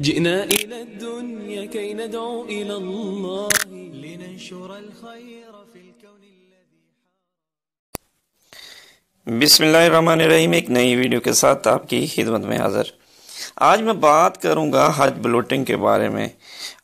جئنا إلى الدنيا كي ندعو إلى الله لننشر الخير في الكون الذي بسم الله الرحمن الرحيم ایک نئی ویڈیو کے ساتھ آپ کی خدمت میں حاضر آج میں بات کروں گا حج بلوٹنگ کے بارے میں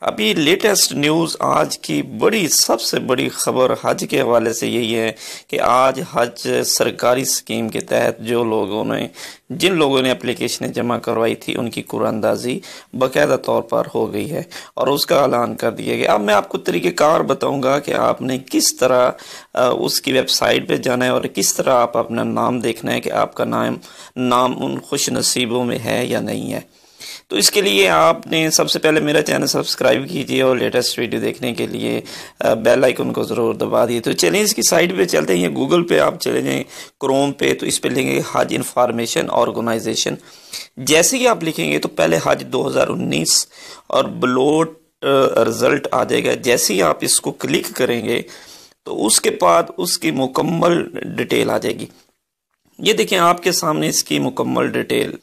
अभी लेटेस्ट न्यूज़ आज की बड़ी सबसे बड़ी खबर हज के हवाले से यही है कि आज हज सरकारी स्कीम के तहत जो लोगों ने जिन लोगों ने अप्लीकेशनें जमा करवाई थी उनकी कुरानंदाजी बाकायदा तौर पर हो गई है और उसका ऐलान कर दिया गया अब मैं आपको तरीक़ेकार बताऊंगा कि आपने किस तरह उसकी वेबसाइट पे जाना है और किस तरह आप अपना नाम देखना है कि आपका नाम नाम उन खुश नसीबों में है या नहीं है तो इसके लिए आपने सबसे पहले मेरा चैनल सब्सक्राइब कीजिए और लेटेस्ट वीडियो देखने के लिए बेल आइकन को ज़रूर दबा दिए तो चलिए इसकी साइट पे चलते हैं गूगल पे आप चले जाएँ क्रोम पे तो इस पर लिखेंगे हज इंफॉर्मेशन ऑर्गेनाइजेशन जैसे ही आप लिखेंगे तो पहले हज 2019 और ब्लोट रिज़ल्ट आ जाएगा जैसे ही आप इसको क्लिक करेंगे तो उसके बाद उसकी मुकम्मल डिटेल आ जाएगी ये देखें आपके सामने इसकी मुकम्मल डिटेल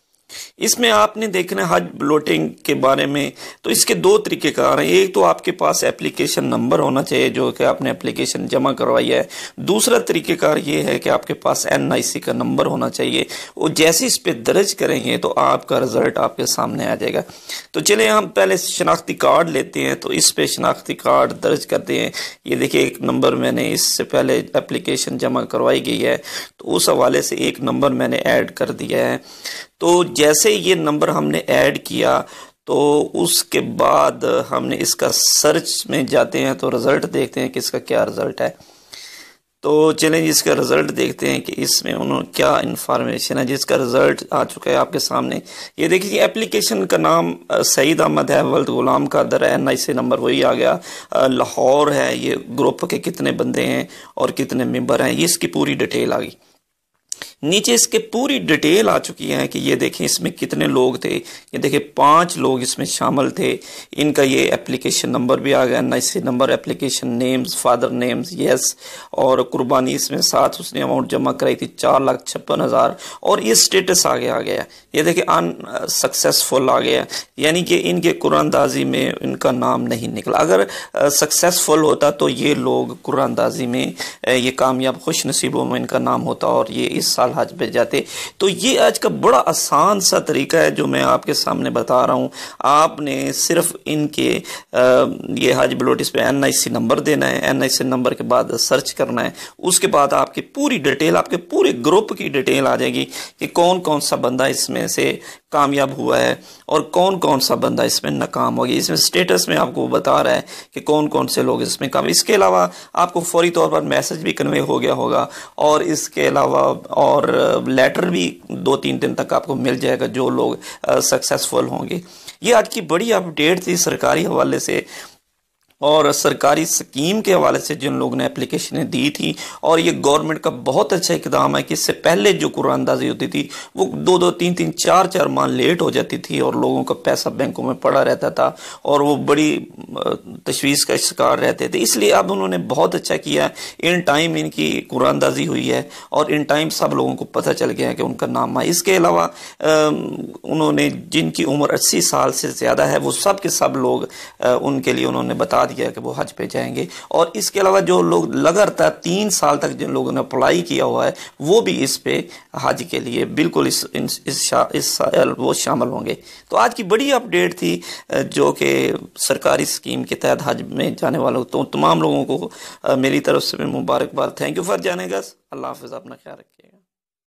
इसमें आपने देखना है हज ब्लोटिंग के बारे में तो इसके दो तरीके का हैं एक तो आपके पास एप्लीकेशन नंबर होना चाहिए जो कि आपने एप्लीकेशन जमा करवाई है दूसरा तरीक़ेकार ये है कि आपके पास एन आई सी का नंबर होना चाहिए और जैसे इस पर दर्ज करेंगे तो आपका रिज़ल्ट आपके सामने आ जाएगा तो चलिए हम पहले शनाख्ती कार्ड लेते हैं तो इस पर शनाख्ती कार्ड दर्ज करते हैं ये देखिए एक नंबर मैंने इससे पहले एप्लीकेशन जमा करवाई गई है तो उस हवाले से एक नंबर मैंने ऐड कर दिया है तो जैसे ये नंबर हमने ऐड किया तो उसके बाद हमने इसका सर्च में जाते हैं तो रिज़ल्ट देखते हैं कि इसका क्या रिज़ल्ट है तो चलें इसका रिज़ल्ट देखते हैं कि इसमें उन्होंने क्या इन्फॉर्मेशन है जिसका रिज़ल्ट आ चुका है आपके सामने ये देखिए एप्लीकेशन का नाम सईद अहमद है वल्द गुलाम दर है एन आई नंबर वही आ गया लाहौर है ये ग्रुप के कितने बंदे हैं और कितने मेम्बर हैं ये इसकी पूरी डिटेल आ गई नीचे इसके पूरी डिटेल आ चुकी है कि ये देखें इसमें कितने लोग थे ये देखें पांच लोग इसमें शामिल थे इनका ये एप्लीकेशन नंबर भी आ गया नैसे number application names father names yes और कुर्बानी इसमें साथ उसने अमाउंट जमा कराई थी चार लाख छप्पन हज़ार और ये स्टेटस आगे आ गया ये देखें सक्सेसफुल आ गया यानी कि इनके कुरानदाजी में इनका नाम नहीं निकला अगर सक्सेसफुल होता तो ये लोग कुरानदाजी में ये कामयाब खुश नसीबों में इनका नाम होता और ये इस साल हज पे जाते तो ये आज का बड़ा आसान सा तरीका है जो मैं आपके सामने बता रहा हूँ आपने सिर्फ इनके आ, ये हज ब्लोटिस पे एन नंबर देना है एन नंबर के बाद सर्च करना है उसके बाद आपकी पूरी डिटेल आपके पूरे ग्रुप की डिटेल आ जाएगी कि कौन कौन सा बंदा इसमें से कामयाब हुआ है और कौन कौन सा बंदा इसमें नाकाम हो गया इसमें स्टेटस में आपको बता रहा है कि कौन कौन से लोग इसमें काम इसके अलावा आपको फौरी तौर पर मैसेज भी कन्वे हो गया होगा और इसके अलावा और और लेटर भी दो तीन दिन तक आपको मिल जाएगा जो लोग सक्सेसफुल होंगे ये आज की बड़ी अपडेट थी सरकारी हवाले से और सरकारी स्कीम के हवाले से जिन लोगों ने एप्लीकेशनें दी थी और ये गवर्नमेंट का बहुत अच्छा इकदाम है कि इससे पहले जो कुरानंदाजी होती थी वो दो दो तीन तीन चार चार माह लेट हो जाती थी और लोगों का पैसा बैंकों में पड़ा रहता था और वो बड़ी तशवीश का शिकार रहते थे इसलिए अब उन्होंने बहुत अच्छा किया इन टाइम इनकी कुरानंदाजी हुई है और इन टाइम सब लोगों को पता चल गया है कि उनका नाम है इसके अलावा उन्होंने जिनकी उम्र अस्सी साल से ज़्यादा है वो सब के सब लोग उनके लिए उन्होंने बता बता दिया कि वो हज पे जाएंगे और इसके अलावा जो लोग लगातार तीन साल तक जिन लोगों ने अप्लाई किया हुआ है वो भी इस पे हज के लिए बिल्कुल इस इस, इस, शा, इस साल वो शामिल होंगे तो आज की बड़ी अपडेट थी जो कि सरकारी स्कीम के तहत हज में जाने वालों तो तमाम लोगों को मेरी तरफ से मुबारकबाद थैंक यू फॉर जाने का अल्लाह हाफ अपना ख्याल रखिएगा